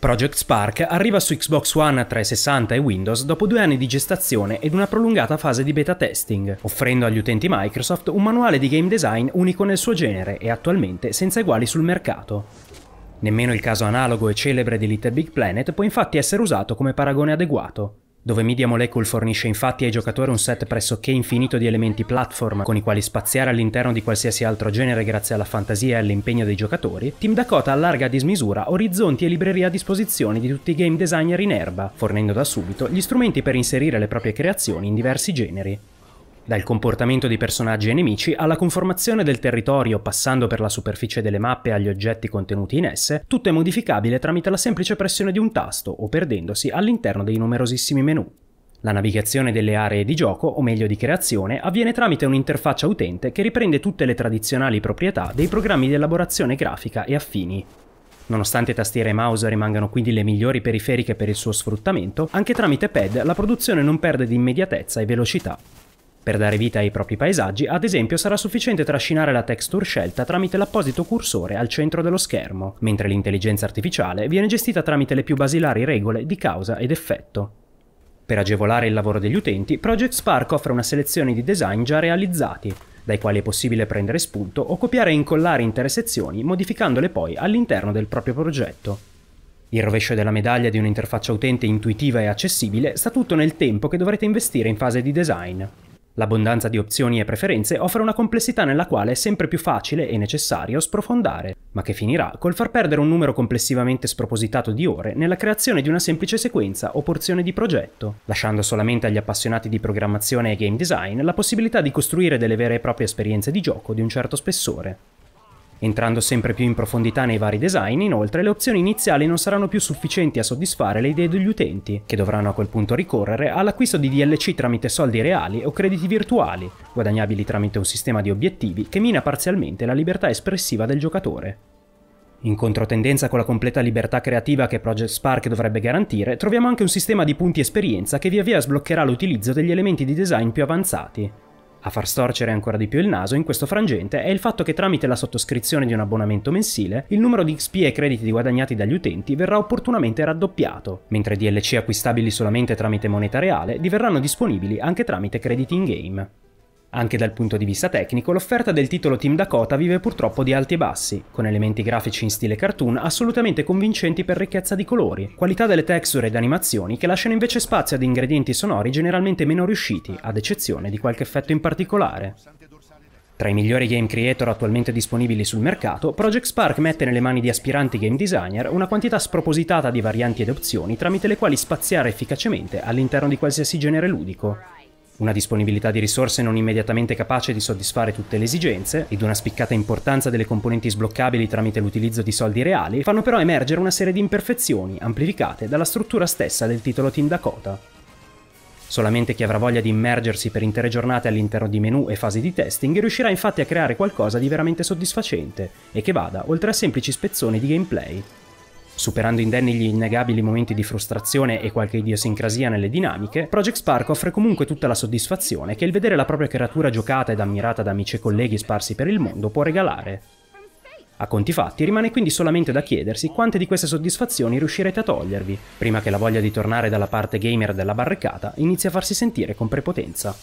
Project Spark arriva su Xbox One 360 e Windows dopo due anni di gestazione ed una prolungata fase di beta testing, offrendo agli utenti Microsoft un manuale di game design unico nel suo genere e attualmente senza eguali sul mercato. Nemmeno il caso analogo e celebre di Little Big Planet può infatti essere usato come paragone adeguato dove Media Molecule fornisce infatti ai giocatori un set pressoché infinito di elementi platform con i quali spaziare all'interno di qualsiasi altro genere grazie alla fantasia e all'impegno dei giocatori, Team Dakota allarga a dismisura orizzonti e librerie a disposizione di tutti i game designer in erba, fornendo da subito gli strumenti per inserire le proprie creazioni in diversi generi dal comportamento di personaggi e nemici alla conformazione del territorio, passando per la superficie delle mappe agli oggetti contenuti in esse, tutto è modificabile tramite la semplice pressione di un tasto o perdendosi all'interno dei numerosissimi menu. La navigazione delle aree di gioco, o meglio di creazione, avviene tramite un'interfaccia utente che riprende tutte le tradizionali proprietà dei programmi di elaborazione grafica e affini. Nonostante tastiere e mouse rimangano quindi le migliori periferiche per il suo sfruttamento, anche tramite pad la produzione non perde di immediatezza e velocità. Per dare vita ai propri paesaggi, ad esempio, sarà sufficiente trascinare la texture scelta tramite l'apposito cursore al centro dello schermo, mentre l'intelligenza artificiale viene gestita tramite le più basilari regole di causa ed effetto. Per agevolare il lavoro degli utenti, Project Spark offre una selezione di design già realizzati, dai quali è possibile prendere spunto o copiare e incollare intere sezioni modificandole poi all'interno del proprio progetto. Il rovescio della medaglia di un'interfaccia utente intuitiva e accessibile sta tutto nel tempo che dovrete investire in fase di design, L'abbondanza di opzioni e preferenze offre una complessità nella quale è sempre più facile e necessario sprofondare, ma che finirà col far perdere un numero complessivamente spropositato di ore nella creazione di una semplice sequenza o porzione di progetto, lasciando solamente agli appassionati di programmazione e game design la possibilità di costruire delle vere e proprie esperienze di gioco di un certo spessore. Entrando sempre più in profondità nei vari design, inoltre, le opzioni iniziali non saranno più sufficienti a soddisfare le idee degli utenti, che dovranno a quel punto ricorrere all'acquisto di DLC tramite soldi reali o crediti virtuali, guadagnabili tramite un sistema di obiettivi che mina parzialmente la libertà espressiva del giocatore. In controtendenza con la completa libertà creativa che Project Spark dovrebbe garantire, troviamo anche un sistema di punti esperienza che via via sbloccherà l'utilizzo degli elementi di design più avanzati. A far storcere ancora di più il naso in questo frangente è il fatto che tramite la sottoscrizione di un abbonamento mensile il numero di XP e crediti guadagnati dagli utenti verrà opportunamente raddoppiato, mentre DLC acquistabili solamente tramite moneta reale diverranno disponibili anche tramite crediti in game. Anche dal punto di vista tecnico, l'offerta del titolo Team Dakota vive purtroppo di alti e bassi, con elementi grafici in stile cartoon assolutamente convincenti per ricchezza di colori, qualità delle texture ed animazioni che lasciano invece spazio ad ingredienti sonori generalmente meno riusciti, ad eccezione di qualche effetto in particolare. Tra i migliori game creator attualmente disponibili sul mercato, Project Spark mette nelle mani di aspiranti game designer una quantità spropositata di varianti ed opzioni tramite le quali spaziare efficacemente all'interno di qualsiasi genere ludico una disponibilità di risorse non immediatamente capace di soddisfare tutte le esigenze ed una spiccata importanza delle componenti sbloccabili tramite l'utilizzo di soldi reali fanno però emergere una serie di imperfezioni amplificate dalla struttura stessa del titolo Team Dakota. Solamente chi avrà voglia di immergersi per intere giornate all'interno di menu e fasi di testing riuscirà infatti a creare qualcosa di veramente soddisfacente e che vada oltre a semplici spezzoni di gameplay. Superando indenni gli innegabili momenti di frustrazione e qualche idiosincrasia nelle dinamiche, Project Spark offre comunque tutta la soddisfazione che il vedere la propria creatura giocata ed ammirata da amici e colleghi sparsi per il mondo può regalare. A conti fatti, rimane quindi solamente da chiedersi quante di queste soddisfazioni riuscirete a togliervi, prima che la voglia di tornare dalla parte gamer della barricata inizi a farsi sentire con prepotenza.